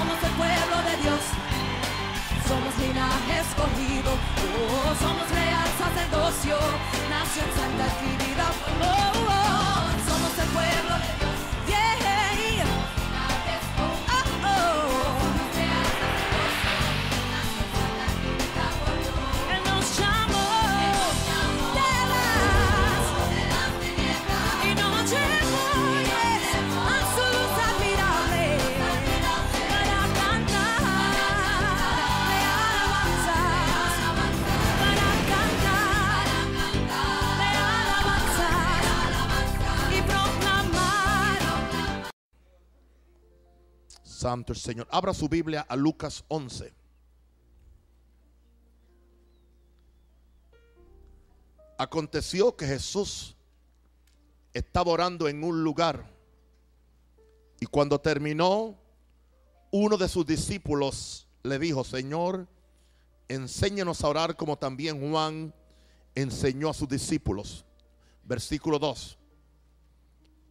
somos el pueblo de Dios, somos linaje escogido, oh, somos real sacerdocio, nación santa adquirida, somos el pueblo de Dios. Señor. Abra su Biblia a Lucas 11. Aconteció que Jesús estaba orando en un lugar y cuando terminó, uno de sus discípulos le dijo, Señor, enséñanos a orar como también Juan enseñó a sus discípulos. Versículo 2.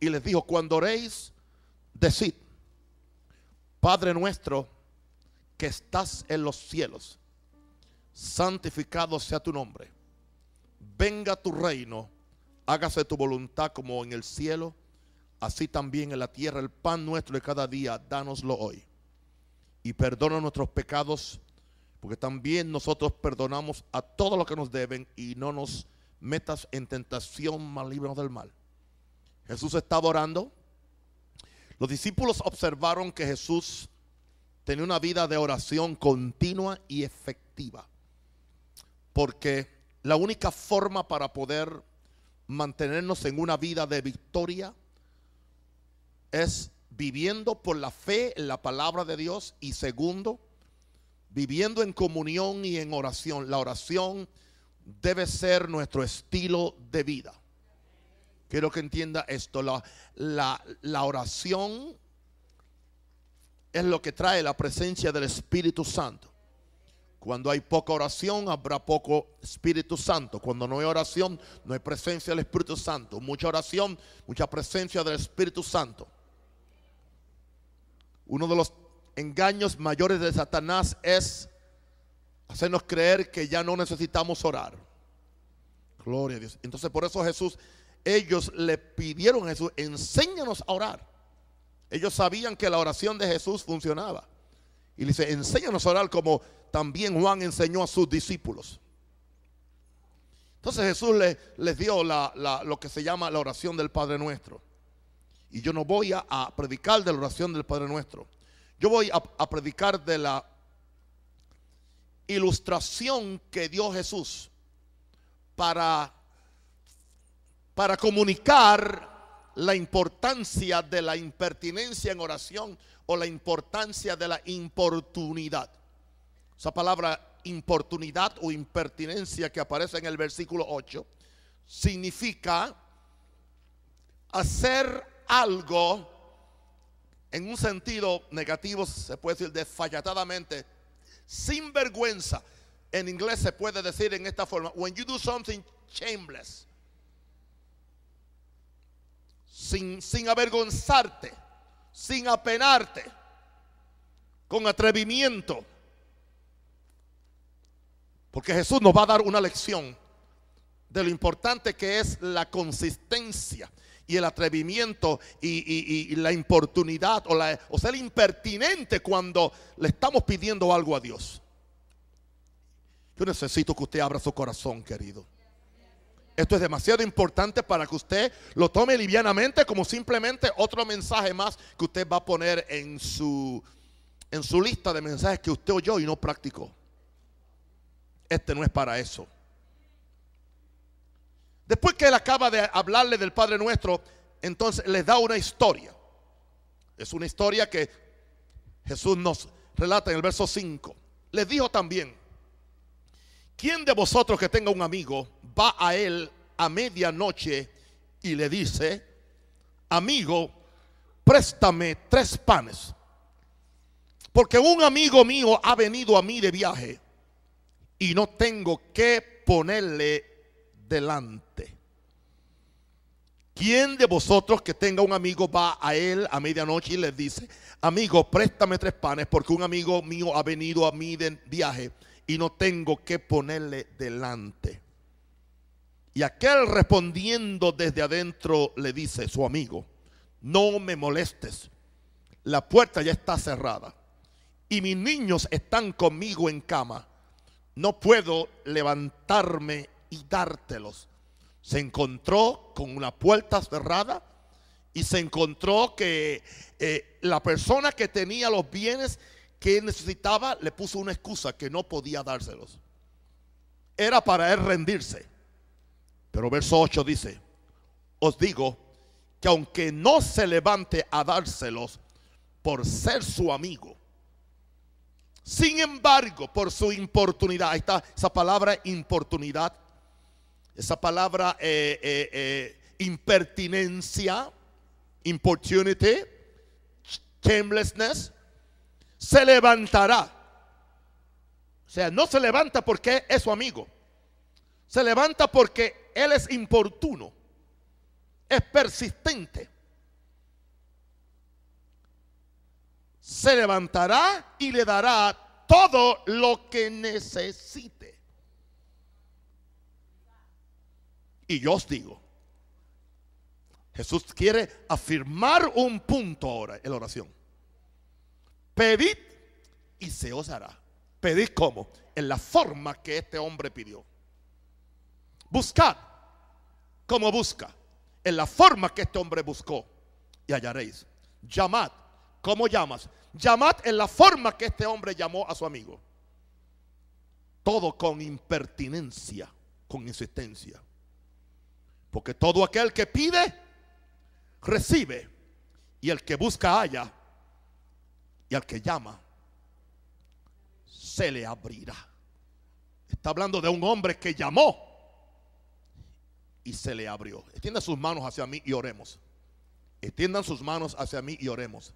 Y les dijo, cuando oréis, decid. Padre nuestro que estás en los cielos, santificado sea tu nombre. Venga tu reino, hágase tu voluntad como en el cielo, así también en la tierra. El pan nuestro de cada día, dánoslo hoy. Y perdona nuestros pecados, porque también nosotros perdonamos a todos los que nos deben y no nos metas en tentación, mas del mal. Jesús estaba orando los discípulos observaron que Jesús tenía una vida de oración continua y efectiva, porque la única forma para poder mantenernos en una vida de victoria es viviendo por la fe en la palabra de Dios y segundo, viviendo en comunión y en oración. La oración debe ser nuestro estilo de vida. Quiero que entienda esto. La, oración es lo que trae la presencia del Espíritu Santo. Cuando hay poca oración, habrá poco Espíritu Santo. Cuando no hay oración, no hay presencia del Espíritu Santo. Mucha oración, mucha presencia del Espíritu Santo. Uno de los engaños mayores de Satanás es hacernos creer que ya no necesitamos orar. Gloria a Dios. Entonces por eso Jesús ellos le pidieron a Jesús, enséñanos a orar. Ellos sabían que la oración de Jesús funcionaba. Y le dice, enséñanos a orar como también Juan enseñó a sus discípulos. Entonces Jesús les, les dio lo que se llama la oración del Padre Nuestro. Y yo no voy a, predicar de la oración del Padre Nuestro. Yo voy a predicar de la ilustración que dio Jesús para para comunicar la importancia de la impertinencia en oración o la importancia de la importunidad. Esa palabra importunidad o impertinencia que aparece en el versículo 8 significa hacer algo en un sentido negativo, se puede decir desfallatadamente, sin vergüenza. En inglés se puede decir en esta forma, when you do something shameless, sin, avergonzarte, sin apenarte, con atrevimiento. Porque Jesús nos va a dar una lección de lo importante que es la consistencia y el atrevimiento y, la importunidad o, la, o ser impertinente cuando le estamos pidiendo algo a Dios. Yo necesito que usted abra su corazón, querido. Esto es demasiado importante para que usted lo tome livianamente como simplemente otro mensaje más que usted va a poner en su, en su lista de mensajes que usted oyó y no practicó. Este no es para eso. Después que él acaba de hablarle del Padre Nuestro, entonces les da una historia. Es una historia que Jesús nos relata en el verso 5. Les dijo también, ¿quién de vosotros que tenga un amigo va a él a medianoche y le dice, amigo, préstame tres panes, porque un amigo mío ha venido a mí de viaje y no tengo que ponerle delante. ¿Quién de vosotros que tenga un amigo va a él a medianoche y le dice, amigo, préstame tres panes porque un amigo mío ha venido a mí de viaje y no tengo que ponerle delante? Y aquel respondiendo desde adentro le dice, su amigo, no me molestes, la puerta ya está cerrada y mis niños están conmigo en cama. No puedo levantarme y dártelos. Se encontró con una puerta cerrada y se encontró que eh, la persona que tenía los bienes que necesitaba le puso una excusa que no podía dárselos. Era para él rendirse. Pero verso 8 dice, os digo que aunque no se levante a dárselos por ser su amigo, sin embargo, por su importunidad, ahí está esa palabra importunidad, esa palabra eh, eh, eh, impertinencia, importunity, shamelessness, se levantará. O sea, no se levanta porque es su amigo. Se levanta porque él es importuno, es persistente. Se levantará y le dará todo lo que necesite. Y yo os digo, Jesús quiere afirmar un punto ahora en la oración. Pedid y se os hará. Pedid cómo? En la forma que este hombre pidió. Buscad como busca, en la forma que este hombre buscó, y hallaréis. Llamad, ¿cómo llamas? Llamad en la forma que este hombre llamó a su amigo. Todo con impertinencia, con insistencia. Porque todo aquel que pide, recibe. Y el que busca, halla. Y al que llama, se le abrirá. Está hablando de un hombre que llamó y se le abrió. Extienda sus manos hacia mí y oremos. Extiendan sus manos hacia mí y oremos.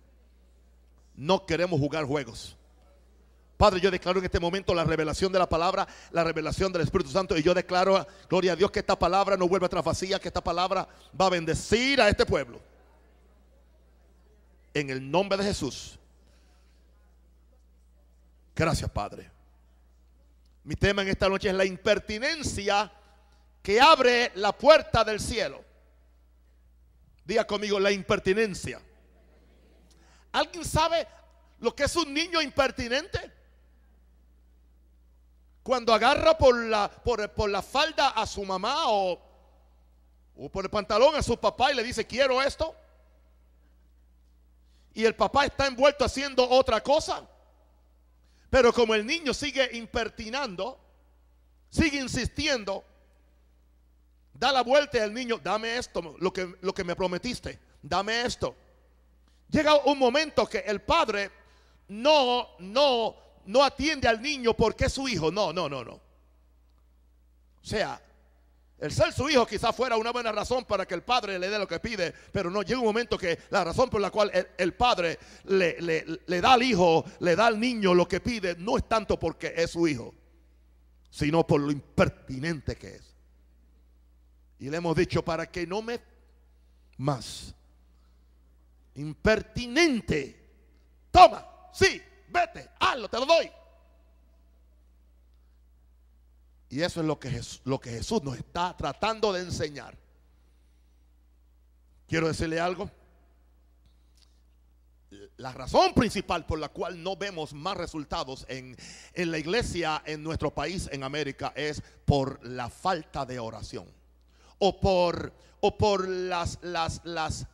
No queremos jugar juegos. Padre, yo declaro en este momento la revelación de la palabra, la revelación del Espíritu Santo. Y yo declaro, gloria a Dios, que esta palabra no vuelve atrás vacía, que esta palabra va a bendecir a este pueblo. En el nombre de Jesús. Gracias, Padre. Mi tema en esta noche es la impertinencia que abre la puerta del cielo. Diga conmigo la impertinencia. ¿Alguien sabe lo que es un niño impertinente? Cuando agarra por la, por, la falda a su mamá o, o por el pantalón a su papá y le dice, quiero esto. Y el papá está envuelto haciendo otra cosa. Pero como el niño sigue impertinando, sigue insistiendo, Da la vuelta al niño, dame esto, lo que, lo que me prometiste, dame esto. Llega un momento que el padre no, no, no atiende al niño porque es su hijo. No, no, no, no. O sea, el ser su hijo quizás fuera una buena razón para que el padre le dé lo que pide, pero no llega un momento que la razón por la cual el, padre le, le, da al hijo, le da al niño lo que pide, no es tanto porque es su hijo, sino por lo impertinente que es. Y le hemos dicho, para que no me más impertinente, toma, sí, vete, hazlo, te lo doy. Y eso es lo que, Jesús, lo que Jesús nos está tratando de enseñar. Quiero decirle algo. La razón principal por la cual no vemos más resultados en la iglesia, en nuestro país, en América, es por la falta de oración o por, o por las, las, las,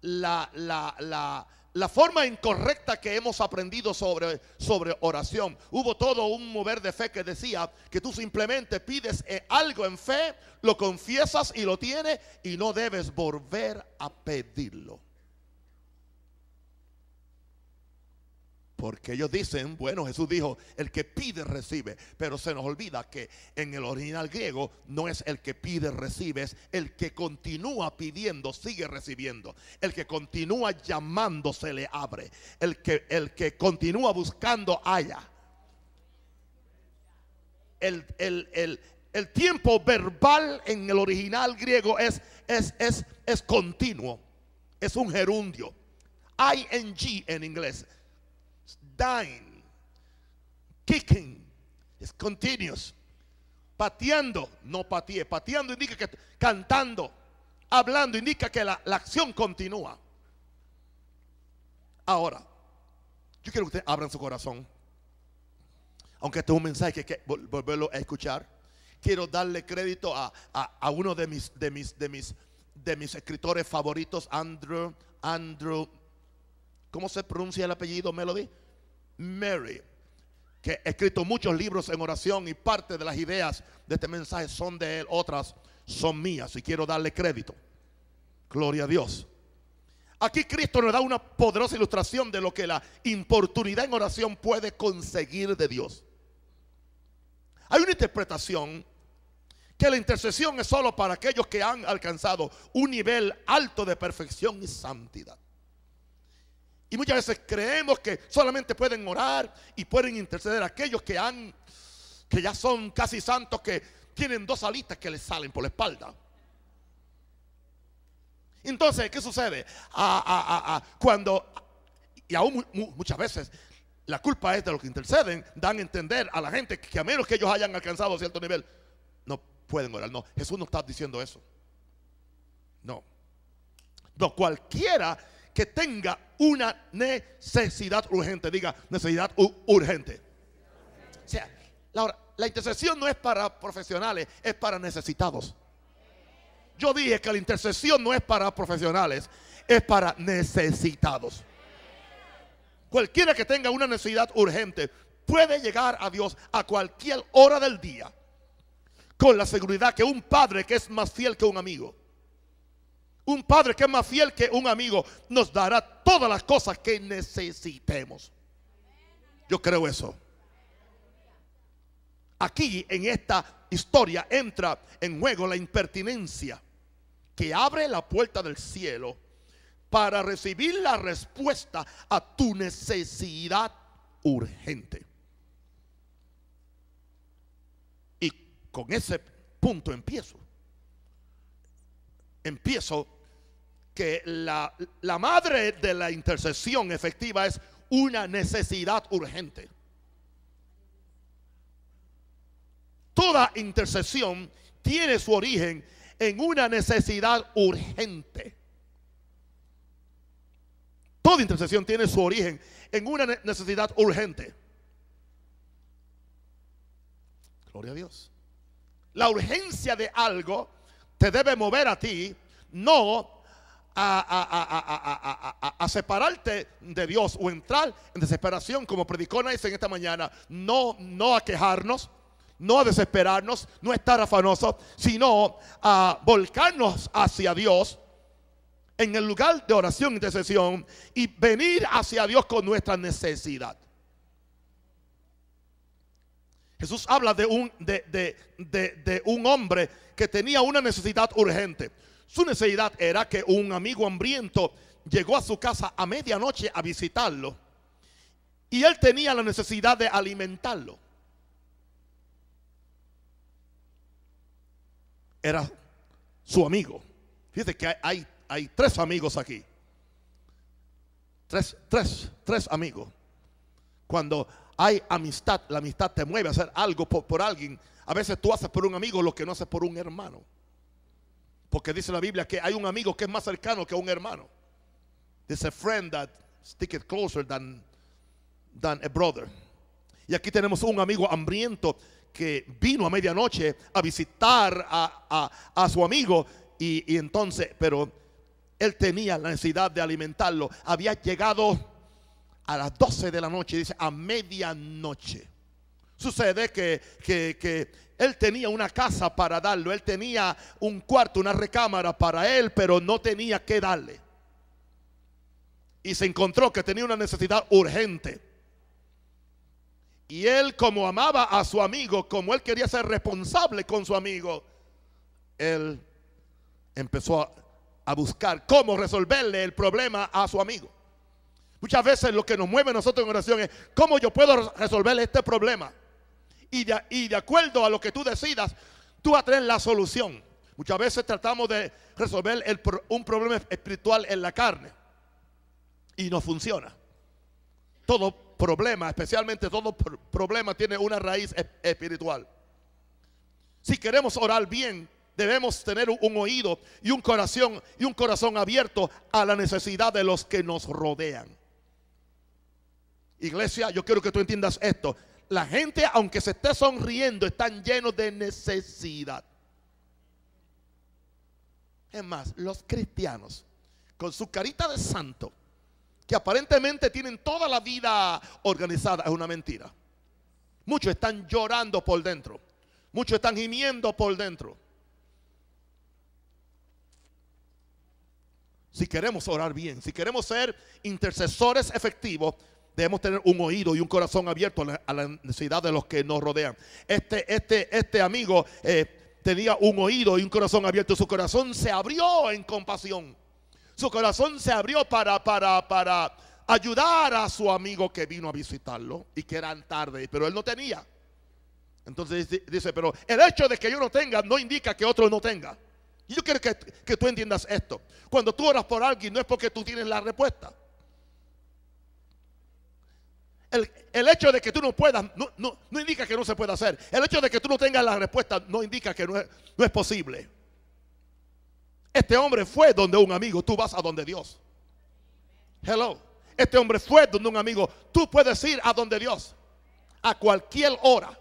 la, la, la, forma incorrecta que hemos aprendido sobre, sobre oración. Hubo todo un mover de fe que decía que tú simplemente pides eh, algo en fe, lo confiesas y lo tienes y no debes volver a pedirlo. Porque ellos dicen, bueno, Jesús dijo, el que pide recibe, pero se nos olvida que en el original griego no es el que pide recibe, es el que continúa pidiendo, sigue recibiendo. El que continúa llamando se le abre. El que, el que continúa buscando haya. El, tiempo verbal en el original griego es, es, es, es continuo, es un gerundio. ING en inglés dying, kicking, es continuous. Pateando, no patee, pateando indica que cantando, hablando indica que la, acción continúa. Ahora, yo quiero que ustedes abran su corazón. Aunque este es un mensaje que que volverlo a escuchar. Quiero darle crédito a, a uno de mis, de, mis, de, mis, de mis escritores favoritos, Andrew, Andrew, ¿cómo se pronuncia el apellido, Melody? Mary, que he escrito muchos libros en oración y parte de las ideas de este mensaje son de él, otras son mías y quiero darle crédito. Gloria a Dios. Aquí Cristo nos da una poderosa ilustración de lo que la importunidad en oración puede conseguir de Dios. Hay una interpretación que la intercesión es solo para aquellos que han alcanzado un nivel alto de perfección y santidad. Y muchas veces creemos que solamente pueden orar y pueden interceder aquellos que han que ya son casi santos que tienen dos alitas que les salen por la espalda. Entonces, ¿qué sucede? cuando, y aún muchas veces, la culpa es de los que interceden, dan a entender a la gente que a menos que ellos hayan alcanzado cierto nivel, no pueden orar. No, Jesús no está diciendo eso. No. No, cualquiera que tenga una necesidad urgente. Diga, necesidad urgente. O sea, la intercesión no es para profesionales, es para necesitados. Yo dije que la intercesión no es para profesionales, es para necesitados. Cualquiera que tenga una necesidad urgente puede llegar a Dios a cualquier hora del día con la seguridad que un padre que es más fiel que un amigo un padre que es más fiel que un amigo nos dará todas las cosas que necesitemos. Yo creo eso. Aquí en esta historia entra en juego la impertinencia que abre la puerta del cielo para recibir la respuesta a tu necesidad urgente. Y con ese punto empiezo. Empiezo que la, madre de la intercesión efectiva es una necesidad urgente. Toda intercesión tiene su origen en una necesidad urgente. Toda intercesión tiene su origen en una necesidad urgente. Gloria a Dios. La urgencia de algo te debe mover a ti, no a, separarte de Dios o entrar en desesperación, como predicó Nice en esta mañana. No, no a quejarnos, no a desesperarnos, no estar afanosos, sino a volcarnos hacia Dios en el lugar de oración y de sesión y venir hacia Dios con nuestra necesidad. Jesús habla de un, de, de, un hombre que tenía una necesidad urgente. Su necesidad era que un amigo hambriento llegó a su casa a medianoche a visitarlo y él tenía la necesidad de alimentarlo. Era su amigo. Fíjate que hay, hay, tres amigos aquí. Tres, tres, tres amigos. Cuando hay amistad, la amistad te mueve a hacer algo por, por alguien. A veces tú haces por un amigo lo que no haces por un hermano. Porque dice la Biblia que hay un amigo que es más cercano que un hermano. Dice a friend that sticks closer than, than a brother. Y aquí tenemos un amigo hambriento que vino a medianoche a visitar a, su amigo y, entonces, pero él tenía la necesidad de alimentarlo. Había llegado a las 12 de la noche, dice, a medianoche. Sucede que, que, que él tenía una casa para darlo, él tenía un cuarto, una recámara para él, pero no tenía que darle. Y se encontró que tenía una necesidad urgente. Y él como amaba a su amigo, como él quería ser responsable con su amigo, él empezó a, buscar cómo resolverle el problema a su amigo. Muchas veces lo que nos mueve a nosotros en oración es cómo yo puedo resolverle este problema. Y de, acuerdo a lo que tú decidas, tú vas a tener la solución. Muchas veces tratamos de resolver un problema espiritual en la carne y no funciona. Todo problema, especialmente todo problema, tiene una raíz espiritual. Si queremos orar bien, debemos tener un oído y un corazón y un corazón abierto a la necesidad de los que nos rodean. Iglesia, yo quiero que tú entiendas esto. La gente, aunque se esté sonriendo, están llenos de necesidad. Es más, los cristianos, con su carita de santo, que aparentemente tienen toda la vida organizada, es una mentira. Muchos están llorando por dentro. Muchos están gimiendo por dentro. Si queremos orar bien, si queremos ser intercesores efectivos, Debemos tener un oído y un corazón abierto a la necesidad de los que nos rodean. Este, este, este amigo eh, tenía un oído y un corazón abierto. Su corazón se abrió en compasión. Su corazón se abrió para, para, ayudar a su amigo que vino a visitarlo y que eran tarde, pero él no tenía. Entonces dice, pero el hecho de que yo no tenga no indica que otro no tenga. Y yo quiero que, que tú entiendas esto. Cuando tú oras por alguien no es porque tú tienes la respuesta. El, hecho de que tú no puedas, no, indica que no se pueda hacer. El hecho de que tú no tengas la respuesta no indica que no es, no es posible. Este hombre fue donde un amigo, tú vas a donde Dios. Hello. Este hombre fue donde un amigo, tú puedes ir a donde Dios. A cualquier hora.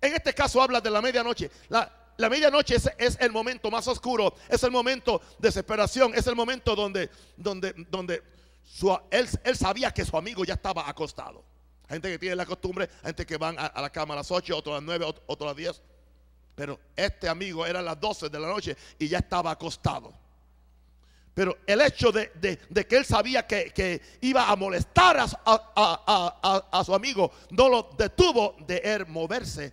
En este caso habla de la medianoche. La, la medianoche es, es, el momento más oscuro, es el momento de desesperación, es el momento donde, donde, donde él, sabía que su amigo ya estaba acostado. Gente que tiene la costumbre, gente que van a, la cama a las 8, otro a las 9, otro, a las 10. Pero este amigo era a las 12 de la noche y ya estaba acostado. Pero el hecho de, que él sabía que, iba a molestar a, a, su amigo no lo detuvo de él moverse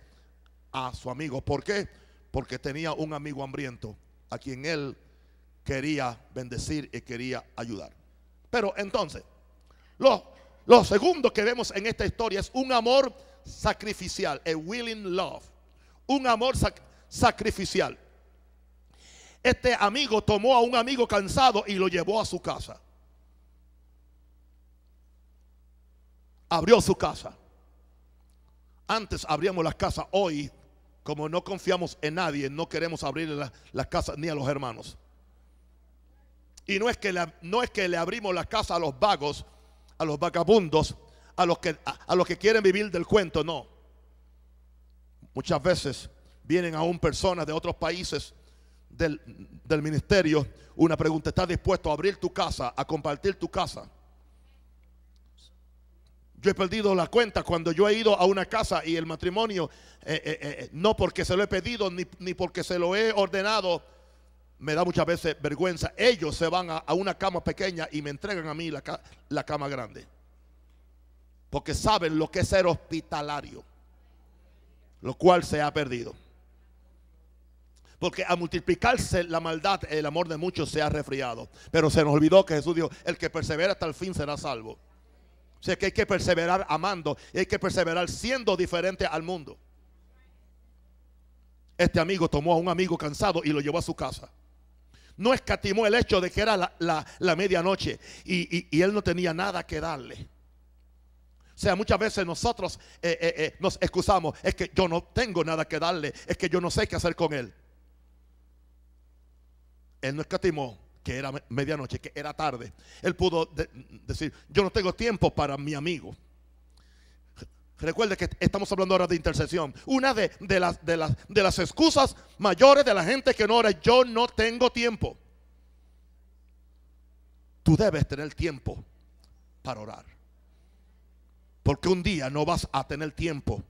a su amigo. ¿Por qué? Porque tenía un amigo hambriento a quien él quería bendecir y quería ayudar. Pero entonces, lo, segundo que vemos en esta historia es un amor sacrificial, a willing love, un amor sacrificial. Este amigo tomó a un amigo cansado y lo llevó a su casa. Abrió su casa. Antes abríamos las casas, hoy, como no confiamos en nadie, no queremos abrir las casas ni a los hermanos. Y no es que le, no es que le abrimos la casa a los vagos, a los vagabundos, a los, que, a, los que quieren vivir del cuento, no. Muchas veces vienen aún personas de otros países del, ministerio. Una pregunta, ¿estás dispuesto a abrir tu casa, a compartir tu casa? Yo he perdido la cuenta cuando yo he ido a una casa y el matrimonio, eh, eh, eh, no porque se lo he pedido ni, ni porque se lo he ordenado, me da muchas veces vergüenza. Ellos se van a, una cama pequeña y me entregan a mí la, la cama grande. Porque saben lo que es ser hospitalario, lo cual se ha perdido. Porque a multiplicarse la maldad, el amor de muchos se ha resfriado. Pero se nos olvidó que Jesús dijo, el que persevera hasta el fin será salvo. O sea que hay que perseverar amando, y hay que perseverar siendo diferente al mundo. Este amigo tomó a un amigo cansado y lo llevó a su casa no escatimó el hecho de que era la, medianoche y, él no tenía nada que darle. O sea, muchas veces nosotros eh, eh, eh, nos excusamos, es que yo no tengo nada que darle, es que yo no sé qué hacer con él. Él no escatimó que era medianoche, que era tarde. Él pudo decir, yo no tengo tiempo para mi amigo. Recuerde que estamos hablando ahora de intercesión. Una de, las, excusas mayores de la gente que no ora, yo no tengo tiempo. Tú debes tener tiempo para orar. Porque un día no vas a tener tiempo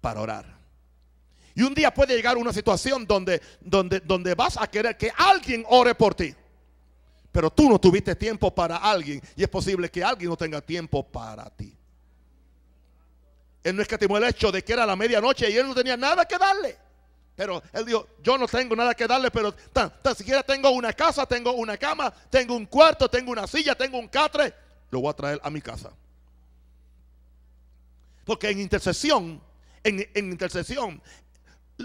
para orar. Y un día puede llegar una situación donde, donde, donde vas a querer que alguien ore por ti. Pero tú no tuviste tiempo para alguien y es posible que alguien no tenga tiempo para ti. Él no escatimó el hecho de que era la medianoche y él no tenía nada que darle. Pero él dijo, yo no tengo nada que darle, pero tan, siquiera tengo una casa, tengo una cama, tengo un cuarto, tengo una silla, tengo un catre. Lo voy a traer a mi casa. Porque en intercesión, en intercesión,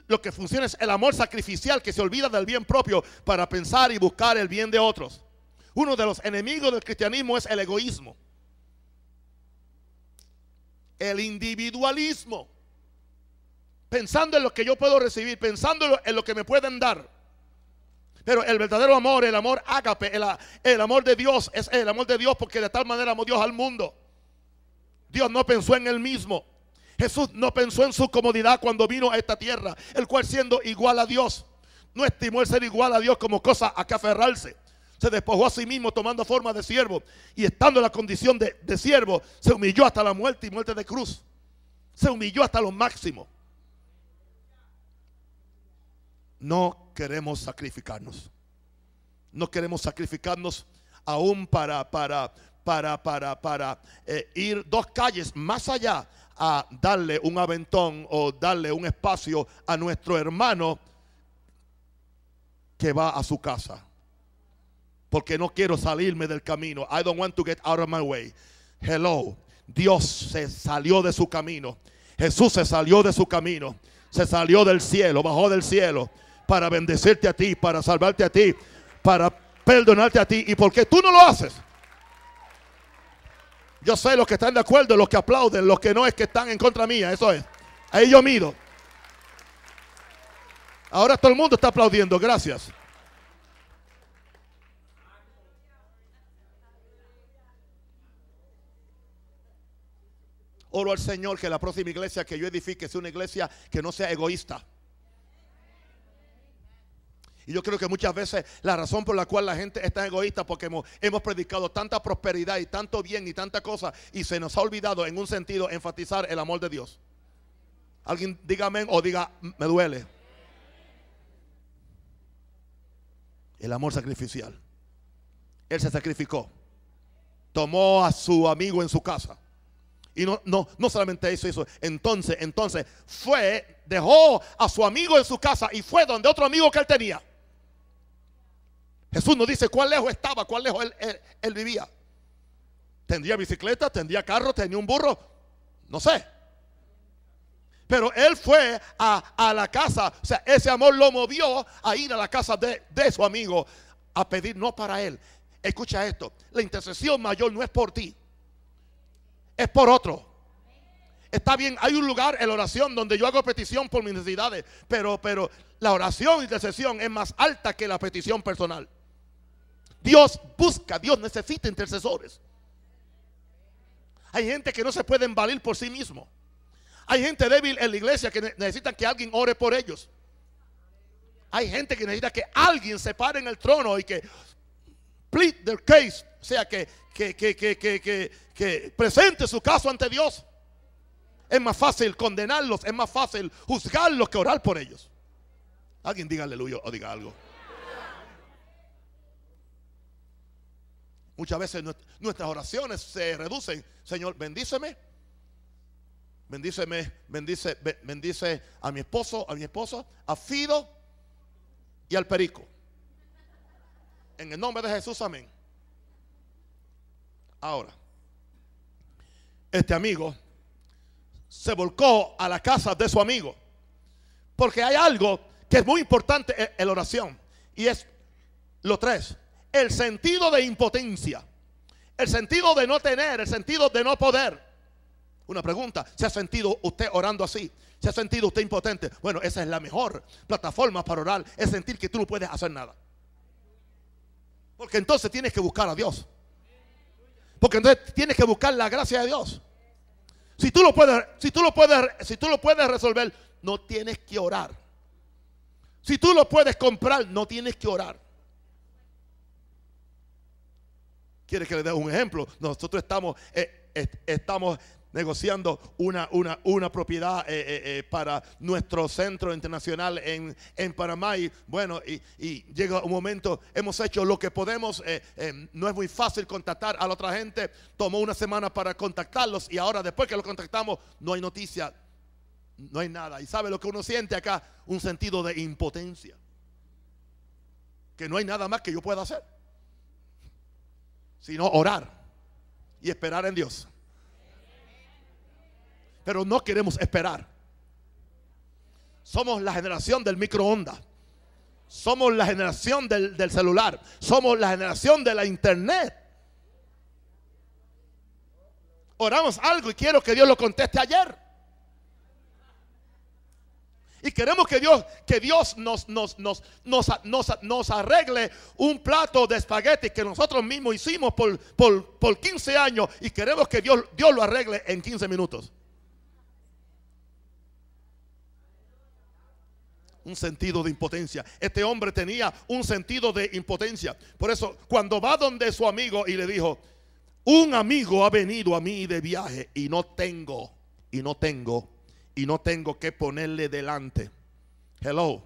lo que funciona es el amor sacrificial que se olvida del bien propio para pensar y buscar el bien de otros. Uno de los enemigos del cristianismo es el egoísmo el individualismo, pensando en lo que yo puedo recibir, pensando en lo que me pueden dar. Pero el verdadero amor, el amor ágape, el, el amor de Dios, es el amor de Dios porque de tal manera amó Dios al mundo. Dios no pensó en él mismo. Jesús no pensó en su comodidad cuando vino a esta tierra, el cual siendo igual a Dios, no estimó el ser igual a Dios como cosa a que aferrarse, se despojó a sí mismo tomando forma de siervo y estando en la condición de, siervo, se humilló hasta la muerte y muerte de cruz. Se humilló hasta lo máximo. No queremos sacrificarnos. No queremos sacrificarnos aún para, para, para, para, para eh, ir dos calles más allá a darle un aventón o darle un espacio a nuestro hermano que va a su casa porque no quiero salirme del camino. I don't want to get out of my way. Hello. Dios se salió de su camino. Jesús se salió de su camino. Se salió del cielo, bajó del cielo para bendecirte a ti, para salvarte a ti, para perdonarte a ti. ¿Y por qué tú no lo haces? Yo sé los que están de acuerdo, los que aplauden, los que no es que están en contra mía, eso es. Ahí yo mido. Ahora todo el mundo está aplaudiendo, gracias. Oro al Señor que la próxima iglesia que yo edifique sea una iglesia que no sea egoísta. Y yo creo que muchas veces la razón por la cual la gente está egoísta porque hemos, predicado tanta prosperidad y tanto bien y tanta cosa y se nos ha olvidado en un sentido enfatizar el amor de Dios. Alguien dígame o diga me duele. El amor sacrificial. Él se sacrificó. Tomó a su amigo en su casa. Y no, no, no solamente eso Entonces, entonces, fue, dejó a su amigo en su casa y fue donde otro amigo que él tenía. Jesús nos dice cuál lejos estaba, cuál lejos él, vivía. Tendría bicicleta, tendría carro, tenía un burro, no sé. Pero él fue a, la casa, o sea, ese amor lo movió a ir a la casa de, de su amigo a pedir no para él. Escucha esto, la intercesión mayor no es por ti, es por otro. Está bien, hay un lugar en la oración donde yo hago petición por mis necesidades, pero, pero la oración y intercesión es más alta que la petición personal. Dios busca, Dios necesita intercesores. Hay gente que no se puede valer por sí mismo. Hay gente débil en la iglesia que necesita que alguien ore por ellos. Hay gente que necesita que alguien se pare en el trono y que plead their case. O sea, que que, presente su caso ante Dios. Es más fácil condenarlos, es más fácil juzgarlos que orar por ellos. Alguien diga aleluya o diga algo. Muchas veces nuestras oraciones se reducen. Señor, bendíceme. Bendíceme, bendice, bendice a mi esposo, a mi esposa, a Fido y al perico. En el nombre de Jesús, amén. Ahora, este amigo se volcó a la casa de su amigo. Porque hay algo que es muy importante en la oración. Y es lo tres. El sentido de impotencia. El sentido de no tener. El sentido de no poder. Una pregunta. ¿Se ha sentido usted orando así? ¿Se ha sentido usted impotente? Bueno, esa es la mejor plataforma para orar. Es sentir que tú no puedes hacer nada. Porque entonces tienes que buscar a Dios. Porque entonces tienes que buscar la gracia de Dios. Si tú lo puedes, si tú lo puedes, si tú lo puedes resolver, no tienes que orar. Si tú lo puedes comprar, no tienes que orar. ¿Quieres que le dé un ejemplo? Nosotros estamos, eh, estamos negociando una, una, una propiedad eh, eh, eh, para nuestro centro internacional en, en Panamá. Y bueno, y, y, llega un momento, hemos hecho lo que podemos, no es muy fácil contactar a la otra gente, tomó una semana para contactarlos y ahora después que los contactamos no hay noticia, no hay nada. ¿Y sabe lo que uno siente acá? Un sentido de impotencia. Que no hay nada más que yo pueda hacer, sino orar y esperar en Dios pero no queremos esperar. Somos la generación del microondas. Somos la generación del, celular. Somos la generación de la internet. Oramos algo y quiero que Dios lo conteste ayer. Y queremos que Dios, que Dios nos, nos, arregle un plato de espagueti que nosotros mismos hicimos por, por, 15 años y queremos que Dios, Dios lo arregle en 15 minutos. un sentido de impotencia. Este hombre tenía un sentido de impotencia. Por eso, cuando va donde su amigo y le dijo, un amigo ha venido a mí de viaje y no tengo, y no tengo, y no tengo que ponerle delante. Hello.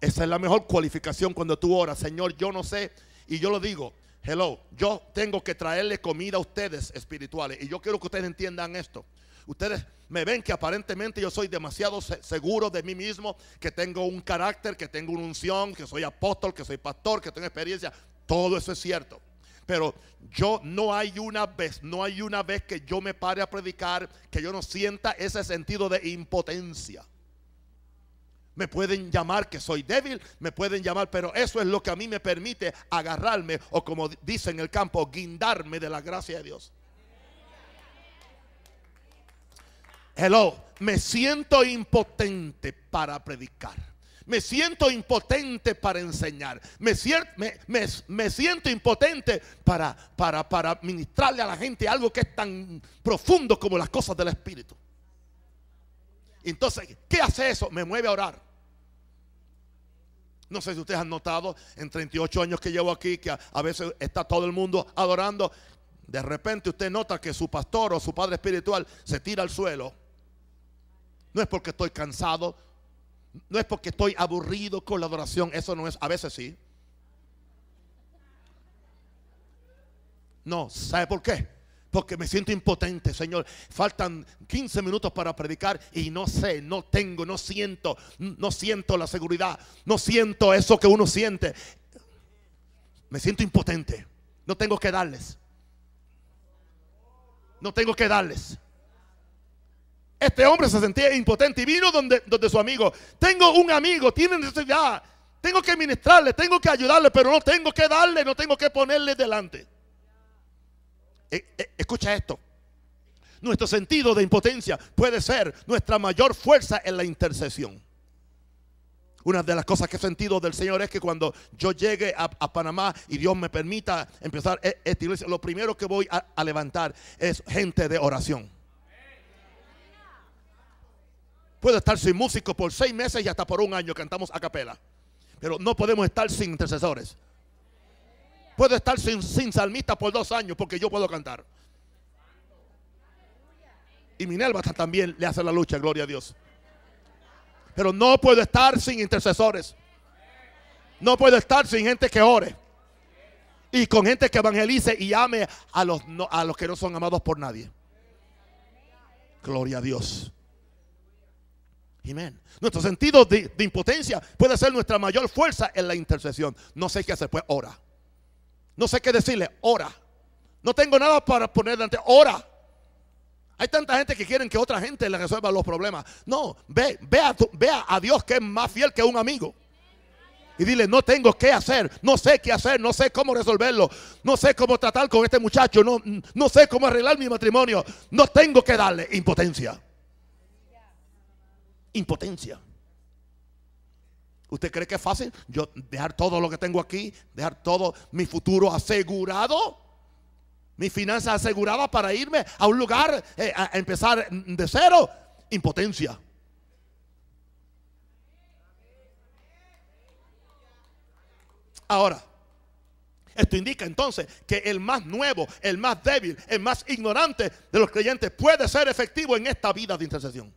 Esa es la mejor cualificación cuando tú oras, Señor, yo no sé, y yo lo digo, hello, yo tengo que traerle comida a ustedes espirituales, y yo quiero que ustedes entiendan esto. Ustedes me ven que aparentemente yo soy demasiado seguro de mí mismo, que tengo un carácter, que tengo una unción, que soy apóstol, que soy pastor, que tengo experiencia. Todo eso es cierto. Pero yo no hay una vez, no hay una vez que yo me pare a predicar que yo no sienta ese sentido de impotencia. Me pueden llamar que soy débil, me pueden llamar, pero eso es lo que a mí me permite agarrarme o como dice en el campo, guindarme de la gracia de Dios. Hello, me siento impotente para predicar. Me siento impotente para enseñar. Me, siento impotente para, para, para ministrarle a la gente algo que es tan profundo como las cosas del Espíritu. Entonces, ¿qué hace eso? Me mueve a orar. No sé si ustedes han notado en 38 años que llevo aquí que a, veces está todo el mundo adorando. De repente usted nota que su pastor o su padre espiritual se tira al suelo no es porque estoy cansado, no es porque estoy aburrido con la adoración, eso no es, a veces sí. No, ¿sabe por qué? Porque me siento impotente, Señor. Faltan 15 minutos para predicar y no sé, no tengo, no siento, no siento la seguridad, no siento eso que uno siente. Me siento impotente, no tengo que darles. No tengo que darles. Este hombre se sentía impotente y vino donde, donde su amigo. Tengo un amigo, tiene necesidad. Tengo que ministrarle, tengo que ayudarle, pero no tengo que darle, no tengo que ponerle delante. E, e, escucha esto. Nuestro sentido de impotencia puede ser nuestra mayor fuerza en la intercesión. Una de las cosas que he sentido del Señor es que cuando yo llegue a, Panamá y Dios me permita empezar e, esta iglesia, lo primero que voy a levantar es gente de oración. Puedo estar sin músico por seis meses y hasta por un año cantamos a capela. Pero no podemos estar sin intercesores. Puedo estar sin, sin salmista por dos años porque yo puedo cantar. Y Minerva también le hace la lucha, gloria a Dios. Pero no puedo estar sin intercesores. No puedo estar sin gente que ore. Y con gente que evangelice y ame a los, a los que no son amados por nadie. Gloria a Dios. Nuestro sentido de, impotencia puede ser nuestra mayor fuerza en la intercesión. No sé qué hacer, pues ora. No sé qué decirle, ora. No tengo nada para poner delante, ora. Hay tanta gente que quieren que otra gente le resuelva los problemas. No, ve, a, a Dios que es más fiel que un amigo. Y dile, no tengo qué hacer, no sé qué hacer, no sé cómo resolverlo, no sé cómo tratar con este muchacho, no, no sé cómo arreglar mi matrimonio, no tengo que darle impotencia impotencia. ¿Usted cree que es fácil? Yo dejar todo lo que tengo aquí, dejar todo mi futuro asegurado, mi finanza aseguradas para irme a un lugar, eh, a empezar de cero. Impotencia. Ahora, esto indica entonces que el más nuevo, el más débil, el más ignorante de los creyentes puede ser efectivo en esta vida de intercesión.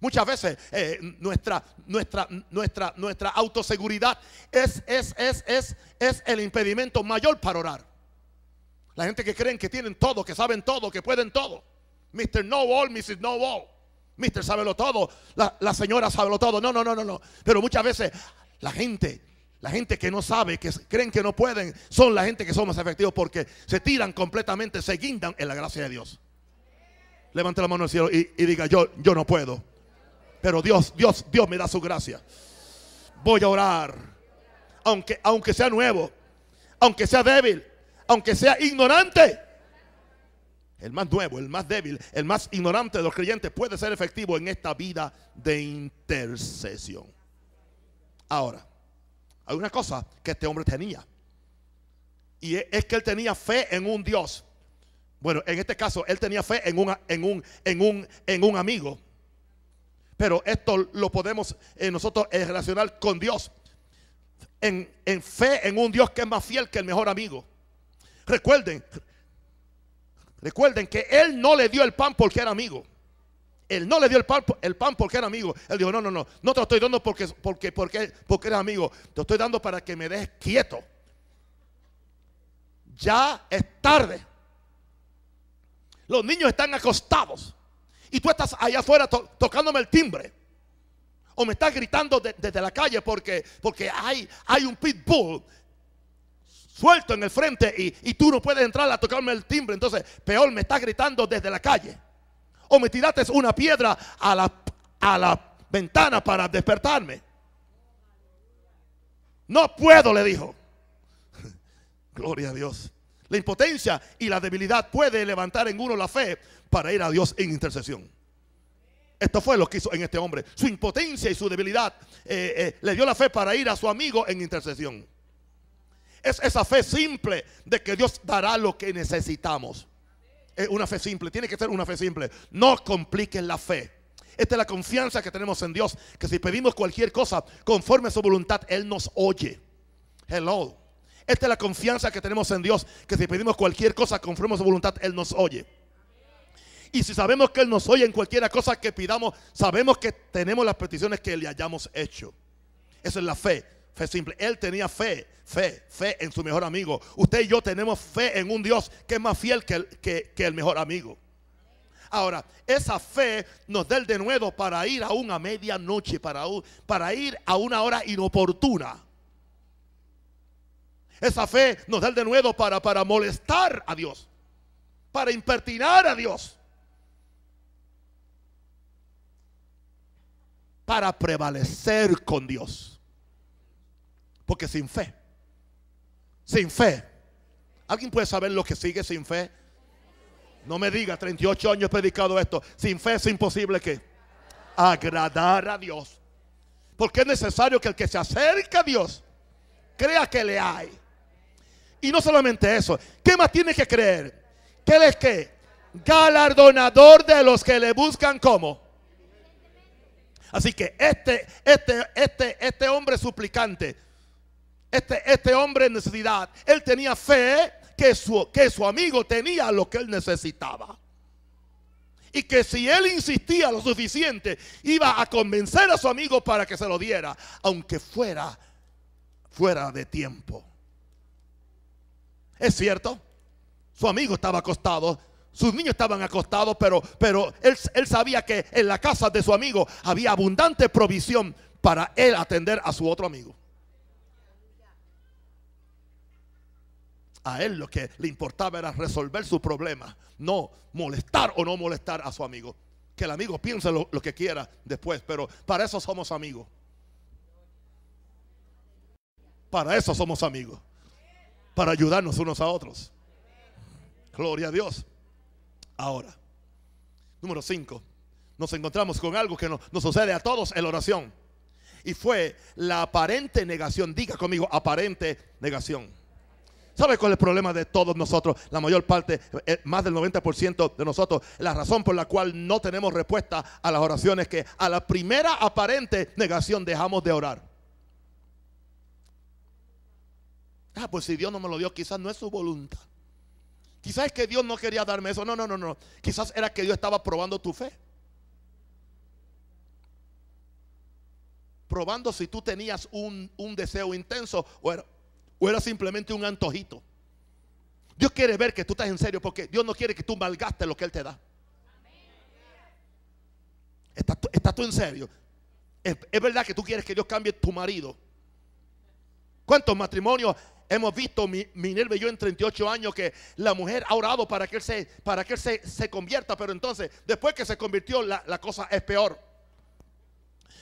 Muchas veces eh, nuestra, nuestra, nuestra, nuestra autoseguridad es, es, es, es, es el impedimento mayor para orar. La gente que creen que tienen todo, que saben todo, que pueden todo. Mr. No wall, Mrs. No wall Mr. Sábelo todo. La, señora sabelo todo. No, no, no, no, no. Pero muchas veces la gente la gente que no sabe, que creen que no pueden, son la gente que son más efectivos porque se tiran completamente, se guindan en la gracia de Dios. Levante la mano al cielo y, y diga, yo, yo no puedo. Pero Dios, Dios, Dios me da su gracia. Voy a orar. Aunque, aunque sea nuevo, aunque sea débil, aunque sea ignorante. El más nuevo, el más débil, el más ignorante de los creyentes puede ser efectivo en esta vida de intercesión. Ahora, hay una cosa que este hombre tenía. Y es que él tenía fe en un Dios. Bueno, en este caso, él tenía fe en, en, un, en, un, en un amigo pero esto lo podemos eh, nosotros eh, relacionar con Dios. En, fe en un Dios que es más fiel que el mejor amigo. Recuerden, recuerden que Él no le dio el pan porque era amigo. Él no le dio el pan, porque era amigo. Él dijo, no, no, no, no te lo estoy dando porque, porque, porque, porque eres amigo. Te lo estoy dando para que me dejes quieto. Ya es tarde. Los niños están acostados. Y tú estás allá afuera tocándome el timbre. O me estás gritando desde la calle porque, porque hay, hay un pitbull suelto en el frente y, tú no puedes entrar a tocarme el timbre. Entonces, peor, me estás gritando desde la calle. O me tiraste una piedra a la, a la ventana para despertarme. No puedo, le dijo. Gloria a Dios. La impotencia y la debilidad puede levantar en uno la fe para ir a Dios en intercesión. Esto fue lo que hizo en este hombre. Su impotencia y su debilidad eh, eh, le dio la fe para ir a su amigo en intercesión. Es esa fe simple de que Dios dará lo que necesitamos. Es una fe simple, tiene que ser una fe simple. No compliquen la fe. Esta es la confianza que tenemos en Dios, que si pedimos cualquier cosa conforme a su voluntad, Él nos oye. Hello. Esta es la confianza que tenemos en Dios, que si pedimos cualquier cosa conforme a su voluntad, Él nos oye. Y si sabemos que Él nos oye en cualquier cosa que pidamos, sabemos que tenemos las peticiones que le hayamos hecho. Esa es la fe, fe simple. Él tenía fe, fe, fe en su mejor amigo. Usted y yo tenemos fe en un Dios que es más fiel que el, mejor amigo. Ahora, esa fe nos da el nuevo para ir a una medianoche, para ir a una hora inoportuna esa fe nos da el denuedo para, para molestar a Dios, para impertinar a Dios, para prevalecer con Dios. Porque sin fe, sin fe, ¿alguien puede saber lo que sigue sin fe? No me diga, 38 años he predicado esto. Sin fe es imposible que agradar a Dios. Porque es necesario que el que se acerca a Dios crea que le hay y no solamente eso, ¿qué más tiene que creer? Que Él es ¿qué? galardonador de los que le buscan como. Así que este, este, este, este hombre suplicante, este, este hombre en necesidad, él tenía fe que su, que su amigo tenía lo que él necesitaba. Y que si él insistía lo suficiente, iba a convencer a su amigo para que se lo diera, aunque fuera fuera de tiempo. Es cierto, su amigo estaba acostado, sus niños estaban acostados, pero, pero él, sabía que en la casa de su amigo había abundante provisión para él atender a su otro amigo. A él lo que le importaba era resolver su problema, no molestar o no molestar a su amigo. Que el amigo piense lo que quiera después, pero para eso somos amigos. Para eso somos amigos para ayudarnos unos a otros. Gloria a Dios. Ahora, número 5, nos encontramos con algo que nos sucede a todos en la oración. Y fue la aparente negación. Diga conmigo, aparente negación. ¿Sabe cuál es el problema de todos nosotros? La mayor parte, eh, más del 90% de nosotros, la razón por la cual no tenemos respuesta a las oraciones que a la primera aparente negación dejamos de orar. Ah, pues si Dios no me lo dio, quizás no es su voluntad. Quizás es que Dios no quería darme eso. No, no, no, no. Quizás era que Dios estaba probando tu fe. Probando si tú tenías un, deseo intenso o era, o era simplemente un antojito. Dios quiere ver que tú estás en serio porque Dios no quiere que tú malgastes lo que Él te da. ¿Estás tú, tú en serio? ¿Es, ¿Es, verdad que tú quieres que Dios cambie tu marido? ¿Cuántos matrimonios Hemos visto, Minerva y yo, en 38 años, que la mujer ha orado para que él se, para que él se, se, convierta, pero entonces, después que se convirtió, la, la cosa es peor.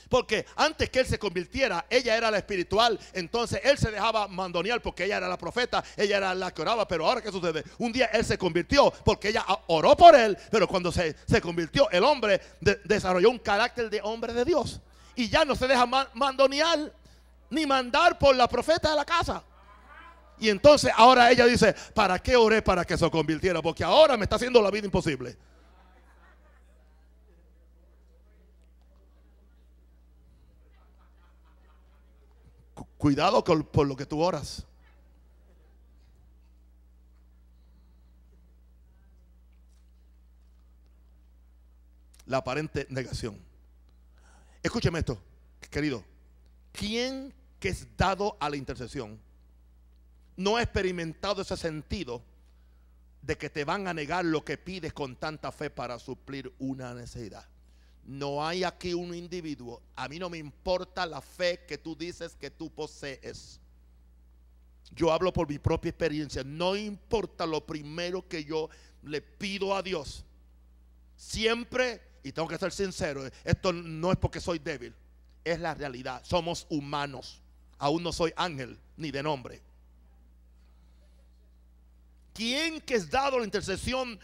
Porque antes que él se convirtiera, ella era la espiritual, entonces él se dejaba mandonear porque ella era la profeta, ella era la que oraba, pero ahora ¿qué sucede? Un día él se convirtió porque ella oró por él, pero cuando se, se convirtió el hombre desarrolló un carácter de hombre de Dios y ya no se deja mandonear ni mandar por la profeta de la casa. Y entonces ahora ella dice, ¿para qué oré para que se convirtiera? Porque ahora me está haciendo la vida imposible. Cuidado por lo que tú oras. La aparente negación. Escúcheme esto, querido. ¿Quién que es dado a la intercesión no he experimentado ese sentido de que te van a negar lo que pides con tanta fe para suplir una necesidad. No hay aquí un individuo. A mí no me importa la fe que tú dices que tú posees. Yo hablo por mi propia experiencia. No importa lo primero que yo le pido a Dios. Siempre, y tengo que ser sincero, esto no es porque soy débil. Es la realidad. Somos humanos. Aún no soy ángel ni de nombre. ¿Quién que es dado la intercesión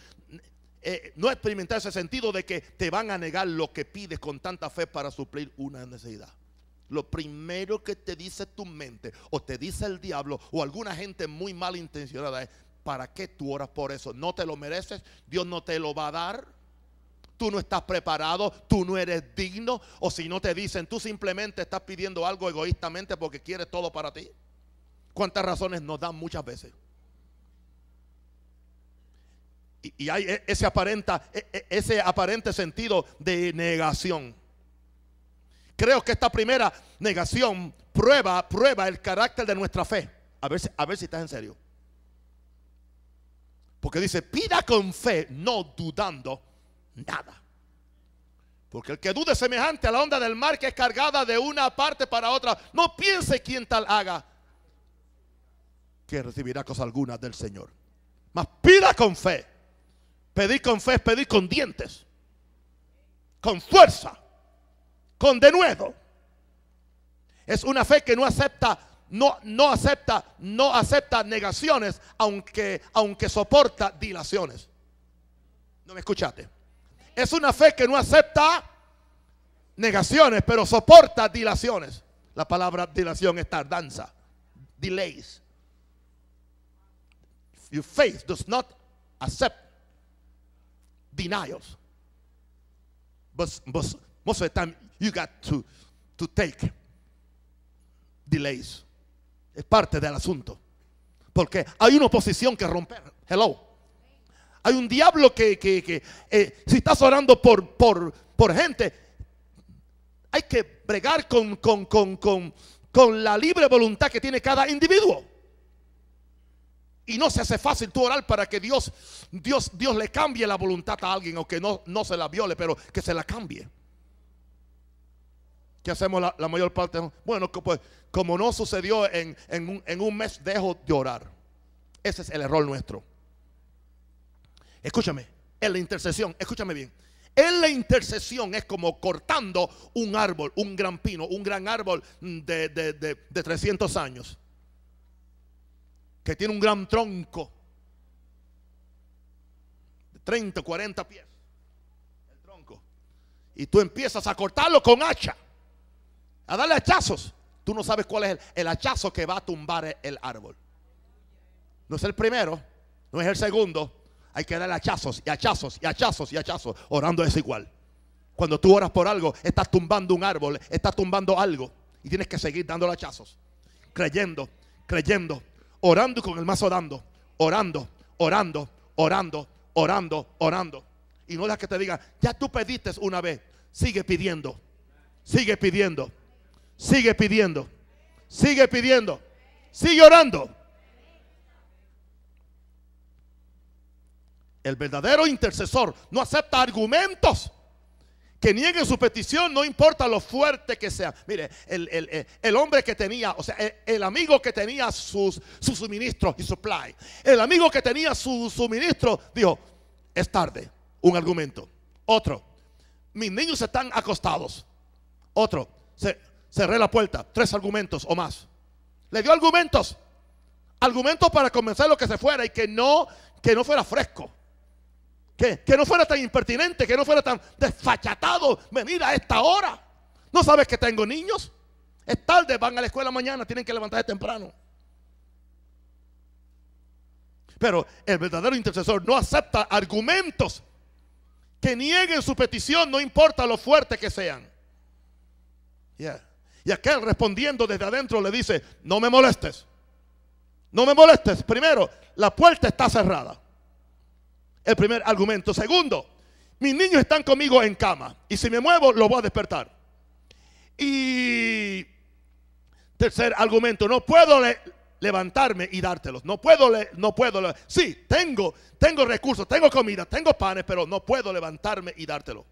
eh, no experimentar ese sentido de que te van a negar lo que pides con tanta fe para suplir una necesidad? Lo primero que te dice tu mente o te dice el diablo o alguna gente muy malintencionada es, ¿para qué tú oras por eso? No te lo mereces, Dios no te lo va a dar tú no estás preparado, tú no eres digno, o si no te dicen, tú simplemente estás pidiendo algo egoístamente porque quieres todo para ti. ¿Cuántas razones nos dan muchas veces? Y, hay e, ese, e, e, ese aparente sentido de negación. Creo que esta primera negación prueba, prueba el carácter de nuestra fe. A ver, si estás en serio. Porque dice, pida con fe, no dudando nada. Porque el que dude semejante a la onda del mar que es cargada de una parte para otra, no piense quien tal haga, que recibirá cosa alguna del Señor. Mas pida con fe. Pedir con fe es pedir con dientes, con fuerza, con denuedo. Es una fe que no acepta, no, no acepta, no acepta negaciones, aunque, aunque soporta dilaciones. ¿No me escuchaste? Es una fe que no acepta negaciones, pero soporta dilaciones. La palabra dilación es tardanza, delays. Your faith does not accept denials. But, most of the time, you got to, to take delays. Es parte del asunto. Porque hay una oposición que romper. Hello. Hay un diablo que, que, que eh, si estás orando por, por, por, gente, hay que bregar con, con, con la libre voluntad que tiene cada individuo. Y no se hace fácil tú orar para que Dios, Dios, Dios le cambie la voluntad a alguien o que no, no se la viole, pero que se la cambie. ¿Qué hacemos la, mayor parte? Bueno, pues como no sucedió en, en, un, mes, dejo de orar. Ese es el error nuestro. Escúchame, en la intercesión, escúchame bien. En la intercesión es como cortando un árbol, un gran pino, un gran árbol de, de 300 años que tiene un gran tronco de 30, 40 pies. El tronco. Y tú empiezas a cortarlo con hacha, a darle hachazos. Tú no sabes cuál es el, hachazo que va a tumbar e-, el, árbol. No es el primero, no es el segundo. Hay que darle hachazos y hachazos y hachazos y hachazos. Orando es igual. Cuando tú oras por algo, estás tumbando un árbol, estás tumbando algo. Y tienes que seguir dándole hachazos. Creyendo, creyendo, orando con el mazo dando, orando, orando, orando, orando, orando. Y no las que te digan ya tú pediste una vez, sigue pidiendo, sigue pidiendo, sigue pidiendo, sigue pidiendo, sigue orando. El verdadero intercesor no acepta argumentos que nieguen su petición, no importa lo fuerte que sea. Mire, el, eh, hombre que tenía, o sea, el, amigo que tenía sus, sus suministros y supply, el amigo que tenía su suministro, dijo, es tarde, un argumento. Otro, mis niños están acostados. Otro, cerré la puerta, tres argumentos o más. Le dio argumentos, argumentos para convencerlo que se fuera y que no, que no fuera fresco. Que, no fuera tan impertinente, que no fuera tan desfachatado venir a esta hora. No sabes que tengo niños. Es tarde, van a la escuela mañana, tienen que levantarse temprano. Pero el verdadero intercesor no acepta argumentos que nieguen su petición, no importa lo fuerte que sean. Y aquel respondiendo desde adentro le dice, no me molestes, no me molestes. Primero, la puerta está cerrada. El primer argumento. Segundo, mis niños están conmigo en cama. Y si me muevo, los voy a despertar. Y tercer argumento, no puedo levantarme y dártelos. No puedo, no puedo. Sí, tengo, tengo recursos, tengo comida, tengo panes, pero no puedo levantarme y dártelo.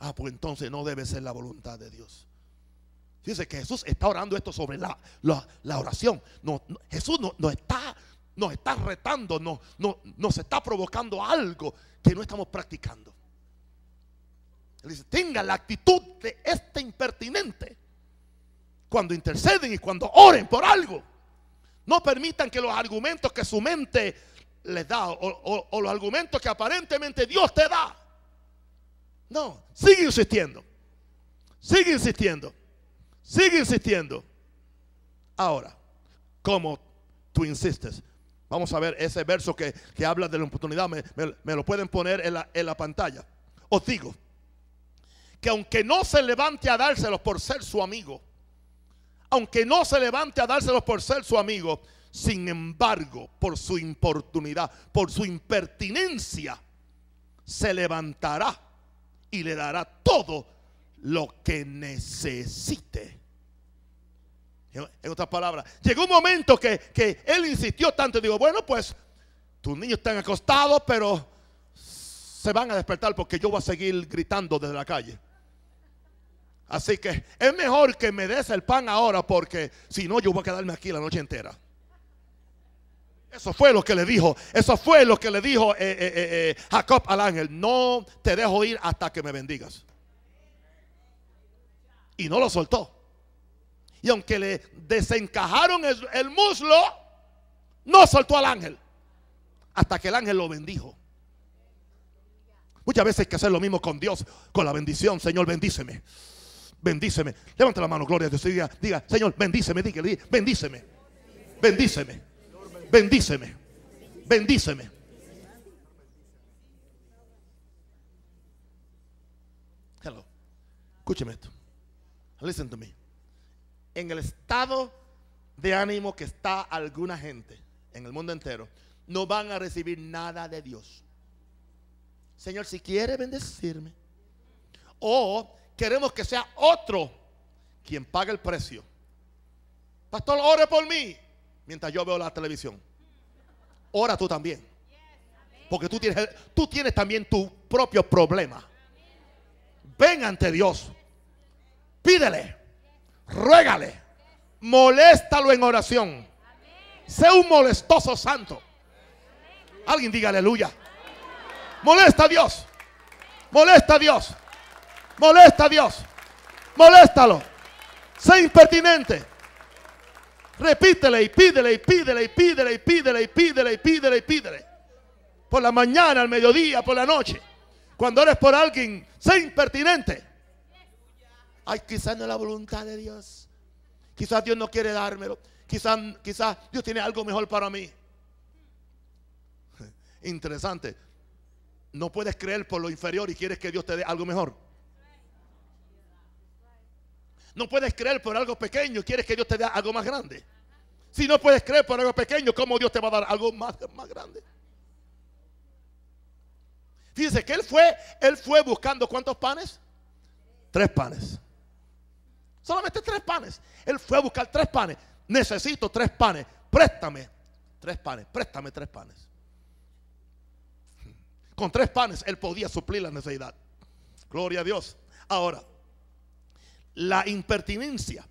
Ah, pues entonces no debe ser la voluntad de Dios. Dice que Jesús está orando esto sobre la, oración. No, Jesús no, no está nos está retando, nos, está provocando algo que no estamos practicando. Él dice, tenga la actitud de este impertinente cuando interceden y cuando oren por algo. No permitan que los argumentos que su mente les da o los argumentos que aparentemente Dios te da. No, sigue insistiendo. Sigue insistiendo. Sigue insistiendo. Ahora, como tú insistes, Vamos a ver ese verso que, habla de la oportunidad. Me, lo pueden poner en la, en la, pantalla. Os digo que aunque no se levante a dárselos por ser su amigo, aunque no se levante a dárselos por ser su amigo, sin embargo, por su importunidad, por su impertinencia, se levantará y le dará todo lo que necesite. En otras palabras, llegó un momento que, que él insistió tanto y dijo, bueno, pues tus niños están acostados, pero se van a despertar porque yo voy a seguir gritando desde la calle. Así que es mejor que me des el pan ahora porque si no yo voy a quedarme aquí la noche entera. Eso fue lo que le dijo, eso fue lo que le dijo eh, eh, eh, Jacob al ángel, no te dejo ir hasta que me bendigas. Y no lo soltó. Y aunque le desencajaron el, muslo, no soltó al ángel. Hasta que el ángel lo bendijo. Muchas veces hay que hacer lo mismo con Dios, con la bendición. Señor, bendíceme. Bendíceme. Levanta la mano, gloria a Dios. Diga, Señor, bendíceme. bendíceme. Bendíceme. Bendíceme. Bendíceme. Hello. Escúcheme esto. Listen to me en el estado de ánimo que está alguna gente en el mundo entero, no van a recibir nada de Dios. Señor, si quiere bendecirme, o queremos que sea otro quien pague el precio. Pastor, ore por mí mientras yo veo la televisión. Ora tú también. Porque tú tienes, tú tienes también tu propio problema. Ven ante Dios. Pídele ruégale, moléstalo en oración. Sé un molestoso santo. Alguien diga aleluya. Molesta a Dios. Molesta a Dios. Molesta a Dios. Moléstalo. Sé impertinente. Repítele y pídele y pídele y pídele y pídele y pídele y pídele y pídele. Por la mañana, al mediodía, por la noche. Cuando eres por alguien, sé impertinente. Ay, quizás no es la voluntad de Dios. Quizás Dios no quiere dármelo. Quizás, quizás Dios tiene algo mejor para mí. Interesante. No puedes creer por lo inferior y quieres que Dios te dé algo mejor. No puedes creer por algo pequeño y quieres que Dios te dé algo más grande. Si no puedes creer por algo pequeño, ¿cómo Dios te va a dar algo más, más grande? Fíjense que él fue, él fue buscando cuántos panes? Tres panes. Solamente tres panes. Él fue a buscar tres panes. Necesito tres panes. Préstame tres panes. Préstame tres panes. Con tres panes él podía suplir la necesidad. Gloria a Dios. Ahora, la impertinencia.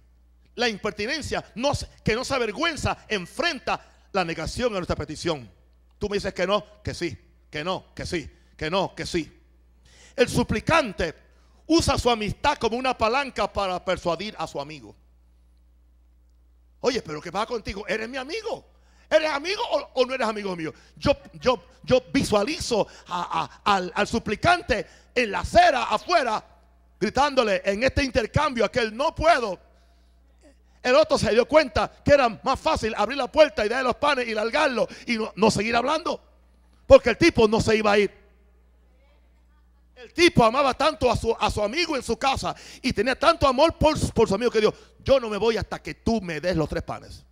La impertinencia no, que no se avergüenza enfrenta la negación a nuestra petición. Tú me dices que no, que sí, que no, que sí, que no, que sí. El suplicante usa su amistad como una palanca para persuadir a su amigo. Oye, pero ¿qué pasa contigo? Eres mi amigo. ¿Eres amigo o, no eres amigo mío? Yo, yo, yo visualizo al, suplicante en la acera afuera, gritándole en este intercambio aquel no puedo. El otro se dio cuenta que era más fácil abrir la puerta y darle los panes y largarlo y no seguir hablando. Porque el tipo no se iba a ir. El tipo amaba tanto a su, a su amigo en su casa y tenía tanto amor por, por su amigo que dijo, yo no me voy hasta que tú me des los tres panes.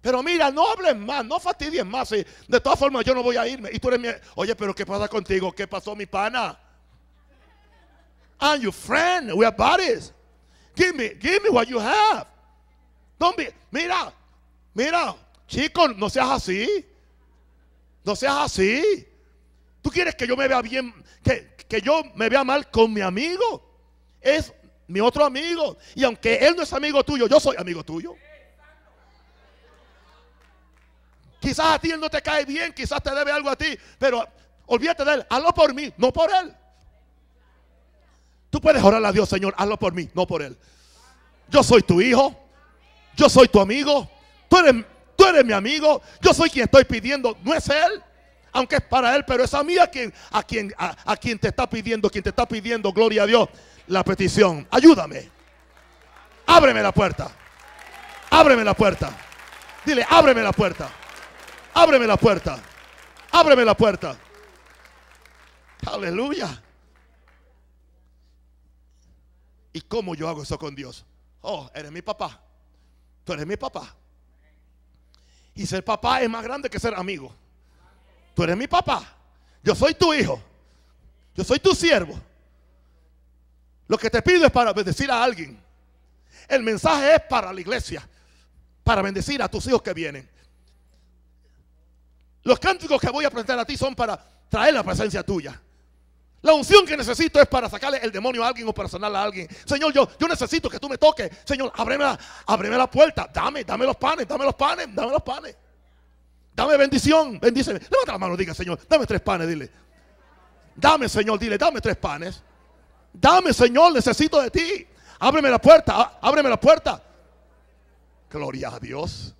Pero mira, no hables más, no fastidies más. ¿eh? de todas formas, yo no voy a irme. Y tú eres mi. Oye, pero ¿qué pasa contigo? ¿Qué pasó, mi pana? I'm your friend. We are buddies. Give me, give me what you have. Don't be, mira, mira, chico no seas así. No seas así. ¿Tú quieres que yo me vea bien, que, yo me vea mal con mi amigo? Es mi otro amigo. Y aunque él no es amigo tuyo, yo soy amigo tuyo. Quizás a ti él no te cae bien, quizás te debe algo a ti, pero olvídate de él, hazlo por mí, no por él. Tú puedes orar a Dios, Señor, hazlo por mí, no por él. Yo soy tu hijo, yo soy tu amigo, tú eres, tú eres mi amigo, yo soy quien estoy pidiendo, no es él aunque es para él, pero es a mí a quien, a quien, quien te está pidiendo, quien te está pidiendo, gloria a Dios, la petición. Ayúdame. Ábreme la puerta. Ábreme la puerta. Dile, ábreme la puerta. Ábreme la puerta. Ábreme la puerta. Aleluya. ¿Y cómo yo hago eso con Dios? Oh, eres mi papá. Tú eres mi papá. Y ser papá es más grande que ser amigo. Tú eres mi papá. Yo soy tu hijo. Yo soy tu siervo. Lo que te pido es para bendecir a alguien. El mensaje es para la iglesia. Para bendecir a tus hijos que vienen. Los cánticos que voy a presentar a ti son para traer la presencia tuya. La unción que necesito es para sacarle el demonio a alguien o para sanarle a alguien. Señor, yo, yo necesito que tú me toques. Señor, ábreme ábreme la puerta. Dame, dame los panes, dame los panes, dame los panes. Dame bendición, bendíceme. Levanta la mano, diga, Señor, dame tres panes, dile. Dame, Señor, dile, dame tres panes. Dame, Señor, necesito de ti. Ábreme la puerta, ábreme la puerta. Gloria a Dios.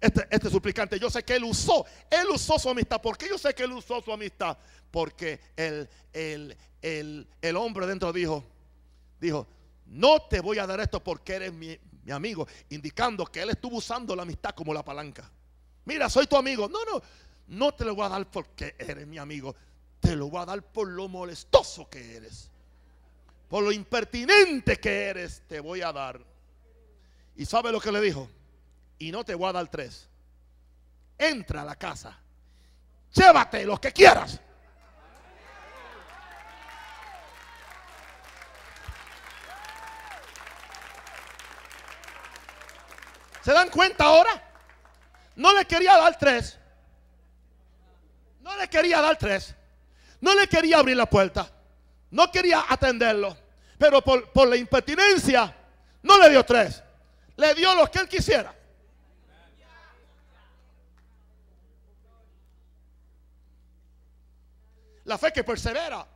Este, este, suplicante, yo sé que él usó, él usó su amistad. ¿Por qué yo sé que él usó su amistad? Porque el, el hombre dentro dijo, dijo, no te voy a dar esto porque eres mi, mi amigo, indicando que él estuvo usando la amistad como la palanca. Mira, soy tu amigo. No, no, no te lo voy a dar porque eres mi amigo. Te lo voy a dar por lo molestoso que eres. Por lo impertinente que eres, te voy a dar. Y sabe lo que le dijo. Y no te voy a dar tres. Entra a la casa. Llévate lo que quieras. ¿Se dan cuenta ahora? No le quería dar tres. No le quería dar tres. No le quería abrir la puerta. No quería atenderlo. Pero por, la impertinencia, no le dio tres. Le dio lo que él quisiera. La fe que persevera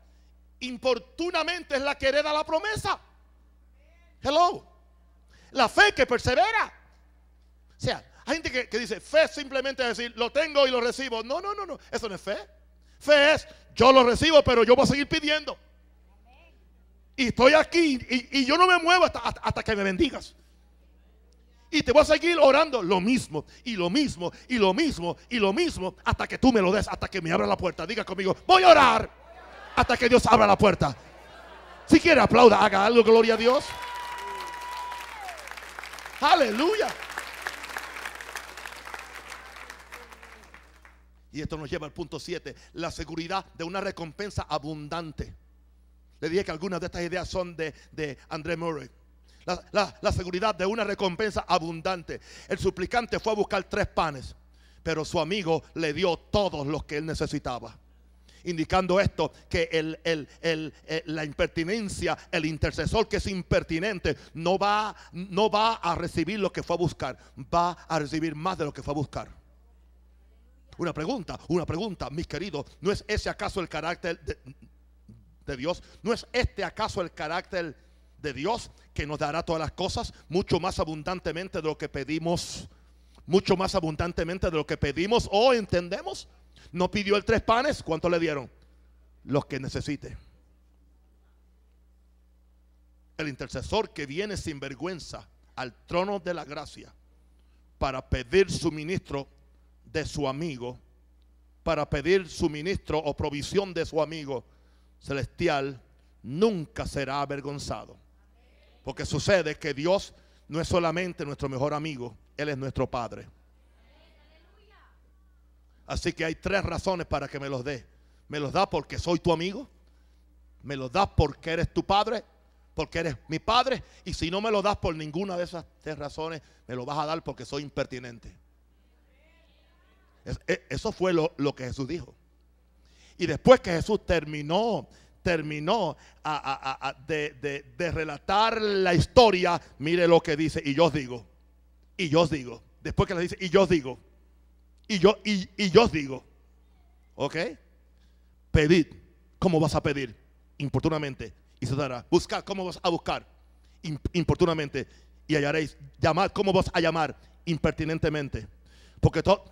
importunamente es la que hereda la promesa. Hello. La fe que persevera o sea, hay gente que, dice, fe simplemente es decir, lo tengo y lo recibo. No, no, no, no. Eso no es fe. Fe es, yo lo recibo, pero yo voy a seguir pidiendo. Y estoy aquí y, yo no me muevo hasta, hasta que me bendigas. Y te voy a seguir orando lo mismo, y lo mismo, y lo mismo, y lo mismo, hasta que tú me lo des, hasta que me abra la puerta. Diga conmigo, voy a orar hasta que Dios abra la puerta. Si quiere, aplauda, haga algo, gloria a Dios. Aleluya. Y esto nos lleva al punto 7, la seguridad de una recompensa abundante. Le dije que algunas de estas ideas son de, de André Murray. La, seguridad de una recompensa abundante. El suplicante fue a buscar tres panes, pero su amigo le dio todos los que él necesitaba indicando esto, que el, eh, la impertinencia, el intercesor que es impertinente, no va, no va a recibir lo que fue a buscar, va a recibir más de lo que fue a buscar. Una pregunta, una pregunta, mis queridos. ¿No es ese acaso el carácter de, Dios? ¿No es este acaso el carácter de Dios que nos dará todas las cosas mucho más abundantemente de lo que pedimos? Mucho más abundantemente de lo que pedimos o entendemos. No pidió el tres panes, ¿cuánto le dieron? Los que necesite. El intercesor que viene sin vergüenza al trono de la gracia para pedir suministro de su amigo, para pedir suministro o provisión de su amigo celestial, nunca será avergonzado. Porque sucede que Dios no es solamente nuestro mejor amigo, Él es nuestro Padre. Así que hay tres razones para que me los dé. Me los da porque soy tu amigo, me los da porque eres tu Padre, porque eres mi Padre, y si no me lo das por ninguna de esas tres razones, me lo vas a dar porque soy impertinente. Eh, eso fue lo, que Jesús dijo. Y después que Jesús terminó, terminó de, relatar la historia, mire lo que dice, y yo os digo, y yo os digo, después que le dice, y yo os digo, y yo, y, yo os digo, ¿ok? Pedid, ¿cómo vas a pedir? Importunamente, y se dará. Buscad, ¿cómo vas a buscar? Importunamente, y hallaréis. Llamad, ¿cómo vas a llamar? Impertinentemente. Porque todo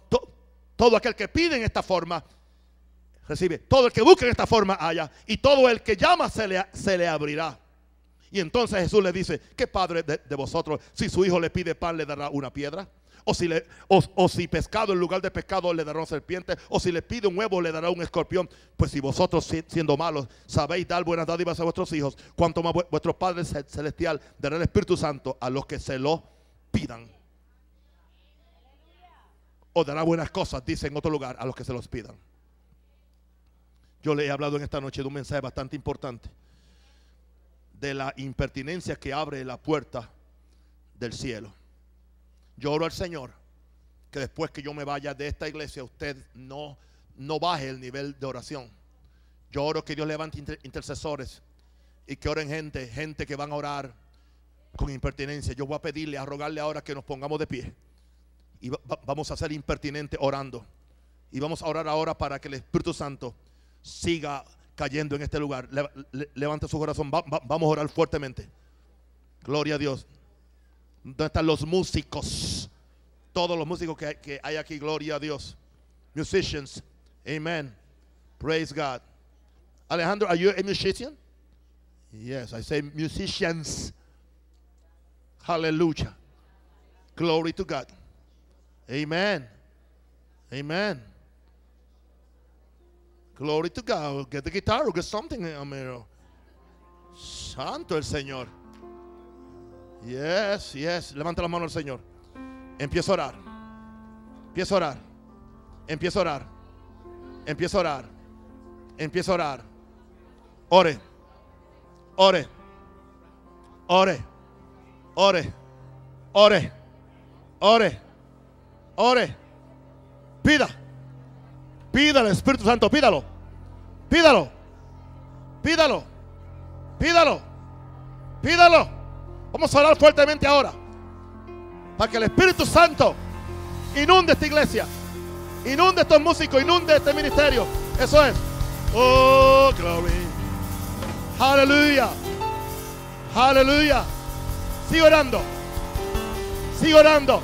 todo aquel que pide en esta forma, recibe. Todo el que busque en esta forma, haya. Y todo el que llama, se le, se le abrirá. Y entonces Jesús le dice, ¿qué padre de, vosotros, si su hijo le pide pan, le dará una piedra? O si, le, o, si pescado en lugar de pescado le dará una serpiente, o si le pide un huevo le dará un escorpión. Pues si vosotros siendo malos sabéis dar buenas dádivas a vuestros hijos, cuanto más vuestro Padre Celestial dará el Espíritu Santo a los que se lo pidan. O dará buenas cosas, dice en otro lugar, a los que se los pidan. Yo le he hablado en esta noche de un mensaje bastante importante, de la impertinencia que abre la puerta del cielo. Yo oro al Señor que después que yo me vaya de esta iglesia, usted no, no baje el nivel de oración. Yo oro que Dios levante intercesores y que oren gente, gente que van a orar con impertinencia. Yo voy a pedirle, a rogarle ahora que nos pongamos de pie. Y vamos a ser impertinentes orando. Y vamos a orar ahora para que el Espíritu Santo siga cayendo en este lugar. levanta su corazón. vamos a orar fuertemente. Gloria a Dios. ¿Dónde están los músicos? Todos los músicos que, que hay aquí. Gloria a Dios. Musicians. Amen. Praise God. Alejandro, are you a musician? Yes, I say musicians. Hallelujah. Glory to God. Amen. Amen. Glory to God. Get the guitar get something, Santo el Señor. Yes, yes. Levanta la mano al Señor. Empiezo a orar. Empieza a orar. Empiezo a orar. Empiezo a orar. Empiezo a orar. Ore. Ore. Ore. Ore. Ore. Ore. Ore. Pida. al Espíritu Santo, pídalo. Pídalo. Pídalo. Pídalo. Pídalo. Vamos a orar fuertemente ahora. Para que el Espíritu Santo inunde esta iglesia. Inunde estos músicos. Inunde este ministerio. Eso es. Oh, glory. Aleluya. Aleluya. sigo orando. sigo orando.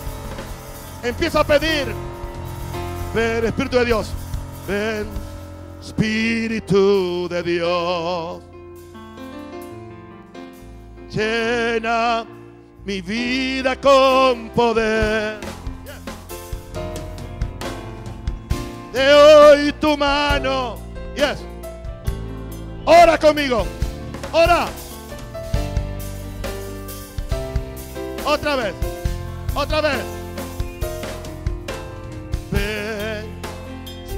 Empieza a pedir. Ven, Espíritu de Dios. Ven, Espíritu de Dios. Llena mi vida con poder. De hoy tu mano. Yes. Ora conmigo. Ora. Otra vez. Otra vez.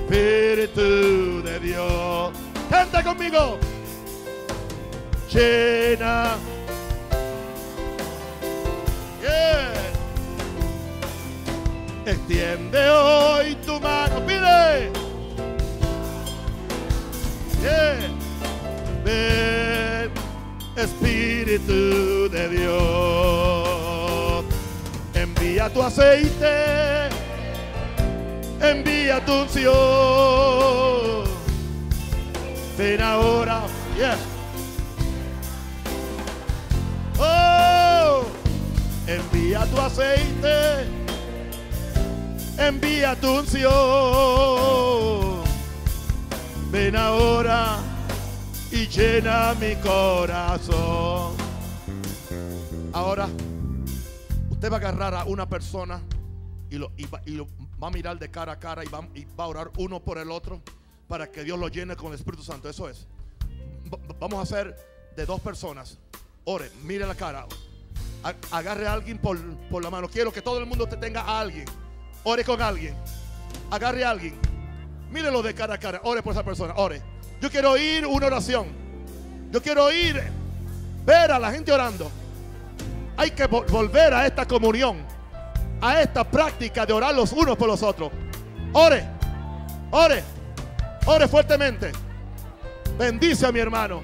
Espíritu de Dios. Canta conmigo. Llena. Yeah. Extiende hoy tu mano, pide. Yeah. Ven, Espíritu de Dios. Envía tu aceite envía tu unción. Ven ahora, Oh, envía tu aceite, envía tu unción. Ven ahora y llena mi corazón. Ahora, usted va a agarrar a una persona y lo, y lo va a mirar de cara a cara y va, a orar uno por el otro para que Dios lo llene con el Espíritu Santo. Eso es. vamos a hacer de dos personas. Ore, mire la cara. Agarre a alguien por, la mano. Quiero que todo el mundo te tenga a alguien. Ore con alguien. Agarre a alguien. Mírelo de cara a cara. Ore por esa persona. Ore. Yo quiero oír una oración. Yo quiero oír, ver a la gente orando. Hay que volver a esta comunión a esta práctica de orar los unos por los otros. Ore, ore, ore fuertemente. Bendice a mi hermano.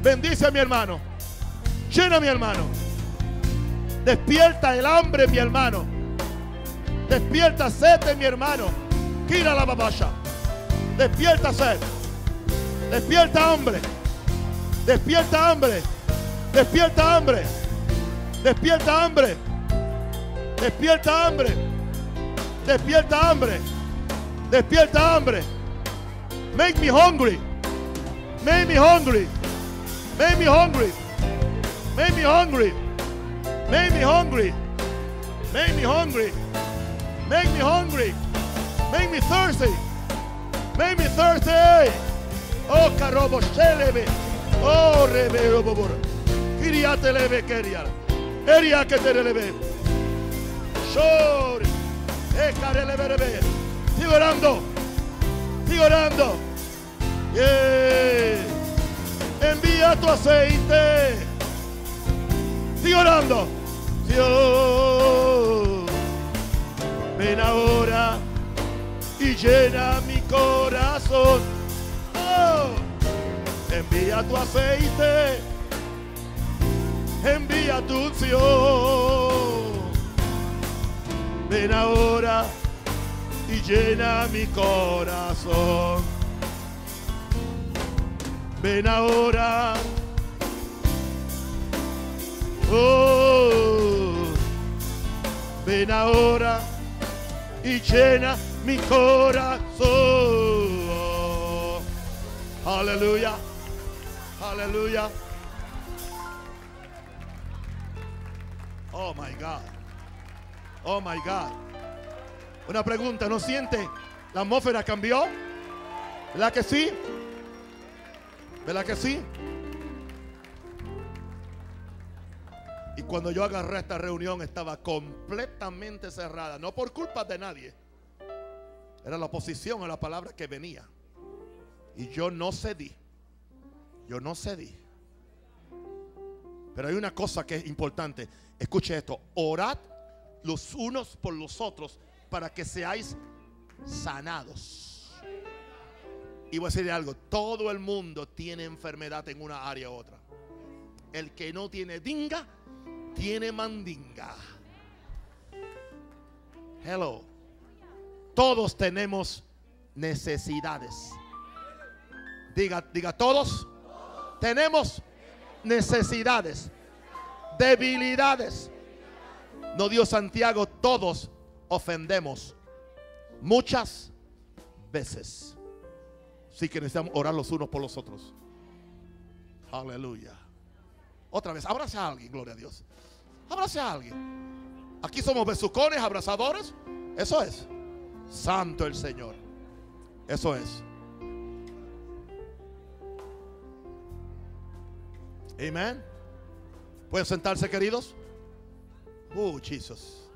Bendice a mi hermano. Llena mi hermano. Despierta el hambre, mi hermano. Despierta sed de mi hermano. Gira la babaya Despierta sed. Despierta hambre. Despierta hambre. Despierta hambre. Despierta hambre. Despierta hambre. Despierta hambre. Despierta hambre. Make me hungry. Make me hungry. Make me hungry. Make me hungry. Make me hungry. Make me hungry. Make me hungry. Make me thirsty. Make me thirsty. Oh, carobo, shelebe. Oh, rebe, robobor. Kiriate lebe, keria, Eria que te lebe. Shore. Eh, Sigo orando. Sigo orando. Envía tu aceite. Sigo orando. Dios. Ven ahora y llena mi corazón. Oh. Envía tu aceite. Envía tu unción. Ven ahora y llena mi corazón. Ven ahora. Oh, ven ahora y llena mi corazón. Aleluya, aleluya. Oh my God. Oh my God. Una pregunta, ¿no siente? ¿La atmósfera cambió? ¿Verdad que sí? ¿Verdad que sí? Y cuando yo agarré esta reunión estaba completamente cerrada, no por culpa de nadie. Era la oposición a la palabra que venía. Y yo no cedí. Yo no cedí. Pero hay una cosa que es importante. Escuche esto. Orad los unos por los otros para que seáis sanados. Y voy a decir algo, todo el mundo tiene enfermedad en una área u otra. El que no tiene dinga, tiene mandinga. Hello. Todos tenemos necesidades. Diga, diga todos. Tenemos necesidades, debilidades, no Dios Santiago, todos ofendemos muchas veces. Así que necesitamos orar los unos por los otros. Aleluya. Otra vez, abrace a alguien, gloria a Dios. Abrace a alguien. Aquí somos besucones, abrazadores. Eso es. Santo el Señor. Eso es. Amén. ¿Pueden sentarse, queridos? Oh, Jesus.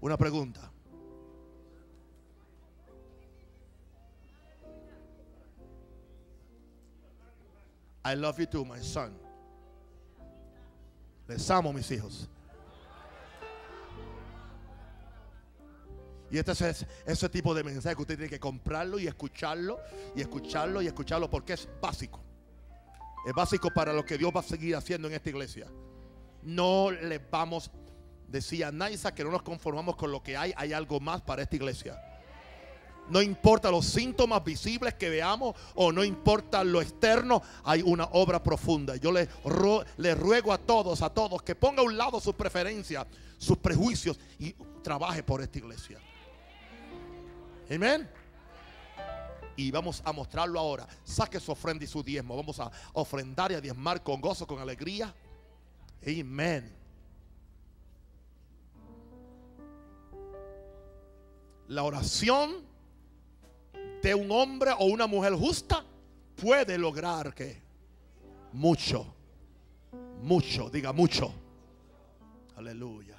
Una pregunta. I love you too, my son. Les amo, mis hijos. Y este es ese tipo de mensaje que usted tiene que comprarlo y escucharlo y escucharlo y escucharlo porque es básico. Es básico para lo que Dios va a seguir haciendo en esta iglesia. No les vamos, decía Naisa, que no nos conformamos con lo que hay, hay algo más para esta iglesia. No importa los síntomas visibles que veamos o no importa lo externo, hay una obra profunda. Yo les, le ruego a todos, a todos, que ponga a un lado sus preferencias, sus prejuicios y trabaje por esta iglesia. Amén y vamos a mostrarlo ahora. Saque su ofrenda y su diezmo. Vamos a ofrendar y a diezmar con gozo, con alegría. Amén. La oración de un hombre o una mujer justa puede lograr que mucho, mucho, diga mucho. Aleluya.